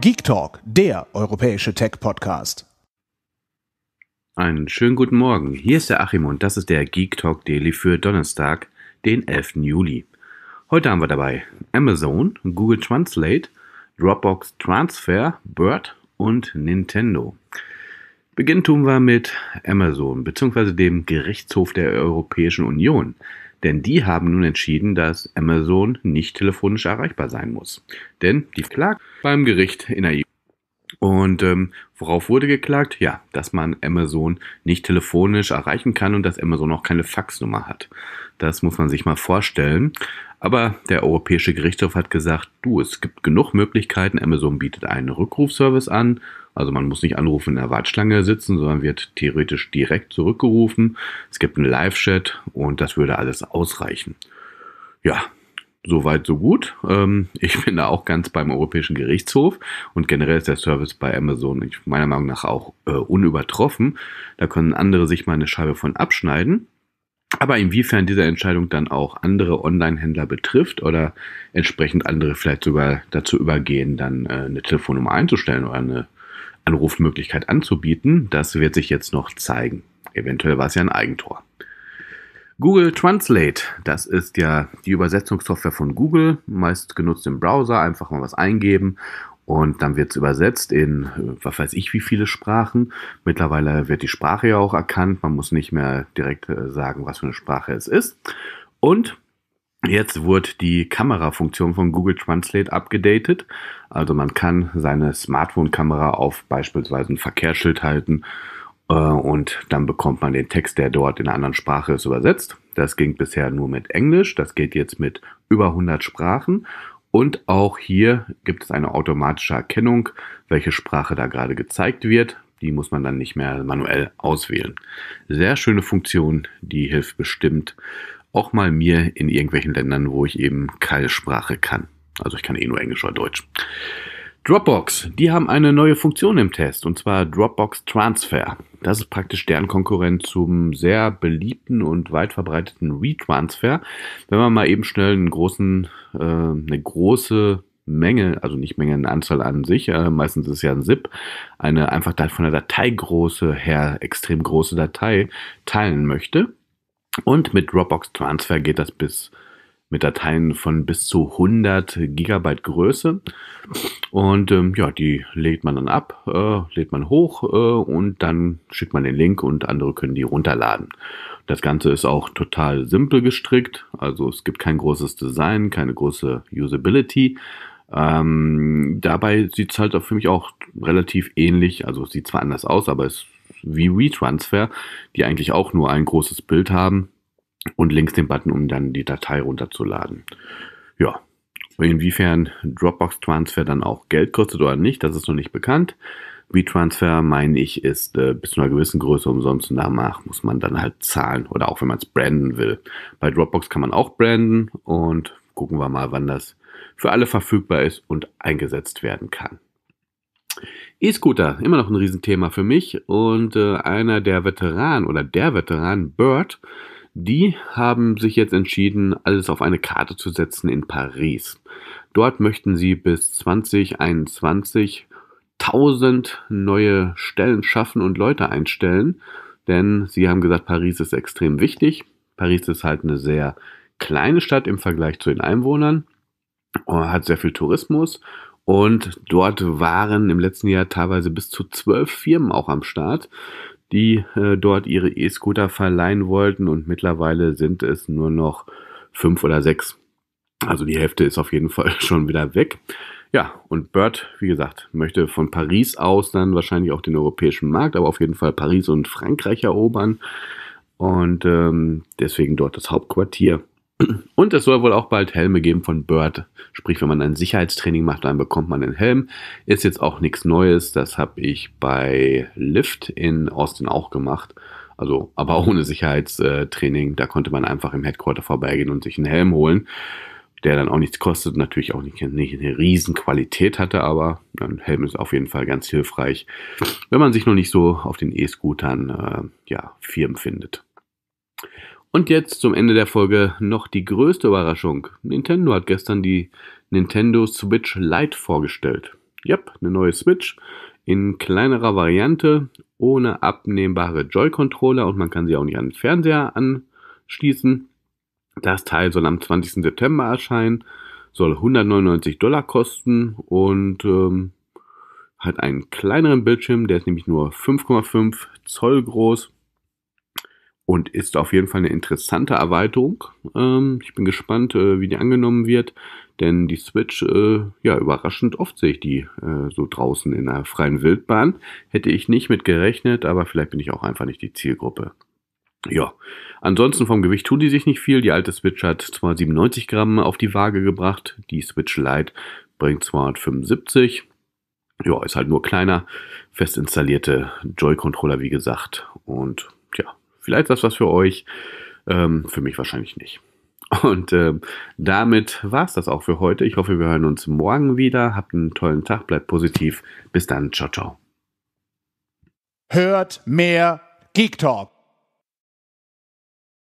Geek Talk, der europäische Tech-Podcast. Einen schönen guten Morgen. Hier ist der Achim und das ist der Geek Talk Daily für Donnerstag, den 11. Juli. Heute haben wir dabei Amazon, Google Translate, Dropbox Transfer, Bird und Nintendo. Beginn tun wir mit Amazon bzw. dem Gerichtshof der Europäischen Union. Denn die haben nun entschieden, dass Amazon nicht telefonisch erreichbar sein muss. Denn die klagt beim Gericht in der EU. Und ähm, worauf wurde geklagt? Ja, dass man Amazon nicht telefonisch erreichen kann und dass Amazon auch keine Faxnummer hat. Das muss man sich mal vorstellen. Aber der Europäische Gerichtshof hat gesagt, du, es gibt genug Möglichkeiten. Amazon bietet einen Rückrufservice an also man muss nicht anrufen in der Warteschlange sitzen, sondern wird theoretisch direkt zurückgerufen. Es gibt einen Live-Chat und das würde alles ausreichen. Ja, soweit so gut. Ähm, ich bin da auch ganz beim Europäischen Gerichtshof und generell ist der Service bei Amazon meiner Meinung nach auch äh, unübertroffen. Da können andere sich mal eine Scheibe von abschneiden. Aber inwiefern diese Entscheidung dann auch andere Online-Händler betrifft oder entsprechend andere vielleicht sogar dazu übergehen, dann äh, eine Telefonnummer einzustellen oder eine Anrufmöglichkeit anzubieten. Das wird sich jetzt noch zeigen. Eventuell war es ja ein Eigentor. Google Translate, das ist ja die Übersetzungssoftware von Google, meist genutzt im Browser, einfach mal was eingeben und dann wird es übersetzt in, was weiß ich, wie viele Sprachen. Mittlerweile wird die Sprache ja auch erkannt, man muss nicht mehr direkt äh, sagen, was für eine Sprache es ist. Und Jetzt wurde die Kamerafunktion von Google Translate abgedatet. Also man kann seine Smartphone-Kamera auf beispielsweise ein Verkehrsschild halten äh, und dann bekommt man den Text, der dort in einer anderen Sprache ist, übersetzt. Das ging bisher nur mit Englisch, das geht jetzt mit über 100 Sprachen und auch hier gibt es eine automatische Erkennung, welche Sprache da gerade gezeigt wird. Die muss man dann nicht mehr manuell auswählen. Sehr schöne Funktion, die hilft bestimmt auch mal mir in irgendwelchen Ländern, wo ich eben keine Sprache kann. Also ich kann eh nur Englisch oder Deutsch. Dropbox, die haben eine neue Funktion im Test und zwar Dropbox Transfer. Das ist praktisch deren Konkurrent zum sehr beliebten und weit verbreiteten Retransfer. Wenn man mal eben schnell einen großen, äh, eine große Menge, also nicht Menge, eine Anzahl an sich, äh, meistens ist es ja ein ZIP, eine einfach von der Dateigröße her extrem große Datei teilen möchte, und mit Dropbox Transfer geht das bis mit Dateien von bis zu 100 Gigabyte Größe. Und ähm, ja, die lädt man dann ab, äh, lädt man hoch äh, und dann schickt man den Link und andere können die runterladen. Das Ganze ist auch total simpel gestrickt. Also es gibt kein großes Design, keine große Usability. Ähm, dabei sieht es halt für mich auch relativ ähnlich. Also es sieht zwar anders aus, aber es wie WeTransfer, die eigentlich auch nur ein großes Bild haben und links den Button, um dann die Datei runterzuladen. Ja, inwiefern Dropbox Transfer dann auch Geld kostet oder nicht, das ist noch nicht bekannt. WeTransfer, meine ich, ist äh, bis zu einer gewissen Größe umsonst und danach muss man dann halt zahlen oder auch wenn man es branden will. Bei Dropbox kann man auch branden und gucken wir mal, wann das für alle verfügbar ist und eingesetzt werden kann. E-Scooter, immer noch ein Riesenthema für mich. Und äh, einer der Veteranen oder der Veteran, Bird, die haben sich jetzt entschieden, alles auf eine Karte zu setzen in Paris. Dort möchten sie bis 2021 1000 neue Stellen schaffen und Leute einstellen, denn sie haben gesagt, Paris ist extrem wichtig. Paris ist halt eine sehr kleine Stadt im Vergleich zu den Einwohnern, hat sehr viel Tourismus und dort waren im letzten Jahr teilweise bis zu zwölf Firmen auch am Start, die äh, dort ihre E-Scooter verleihen wollten. Und mittlerweile sind es nur noch fünf oder sechs. Also die Hälfte ist auf jeden Fall schon wieder weg. Ja, und Bird, wie gesagt, möchte von Paris aus dann wahrscheinlich auch den europäischen Markt, aber auf jeden Fall Paris und Frankreich erobern. Und ähm, deswegen dort das Hauptquartier und es soll wohl auch bald Helme geben von Bird. Sprich, wenn man ein Sicherheitstraining macht, dann bekommt man einen Helm. Ist jetzt auch nichts Neues. Das habe ich bei Lyft in Austin auch gemacht. Also, aber ohne Sicherheitstraining. Da konnte man einfach im Headquarter vorbeigehen und sich einen Helm holen, der dann auch nichts kostet. Natürlich auch nicht, nicht eine riesen Qualität hatte, aber ein Helm ist auf jeden Fall ganz hilfreich, wenn man sich noch nicht so auf den E-Scootern äh, ja, firmen findet. Und jetzt zum Ende der Folge noch die größte Überraschung. Nintendo hat gestern die Nintendo Switch Lite vorgestellt. Yep, eine neue Switch in kleinerer Variante, ohne abnehmbare Joy-Controller und man kann sie auch nicht an den Fernseher anschließen. Das Teil soll am 20. September erscheinen, soll 199 Dollar kosten und ähm, hat einen kleineren Bildschirm, der ist nämlich nur 5,5 Zoll groß und ist auf jeden Fall eine interessante Erweiterung. Ähm, ich bin gespannt, äh, wie die angenommen wird, denn die Switch, äh, ja, überraschend oft sehe ich die äh, so draußen in der freien Wildbahn. Hätte ich nicht mit gerechnet, aber vielleicht bin ich auch einfach nicht die Zielgruppe. Ja, ansonsten vom Gewicht tut die sich nicht viel. Die alte Switch hat 297 Gramm auf die Waage gebracht. Die Switch Lite bringt 275. Ja, ist halt nur kleiner. Fest installierte Joy-Controller, wie gesagt. Und Vielleicht ist das was für euch, ähm, für mich wahrscheinlich nicht. Und äh, damit war es das auch für heute. Ich hoffe, wir hören uns morgen wieder. Habt einen tollen Tag, bleibt positiv. Bis dann, ciao, ciao. Hört mehr Geek Talk.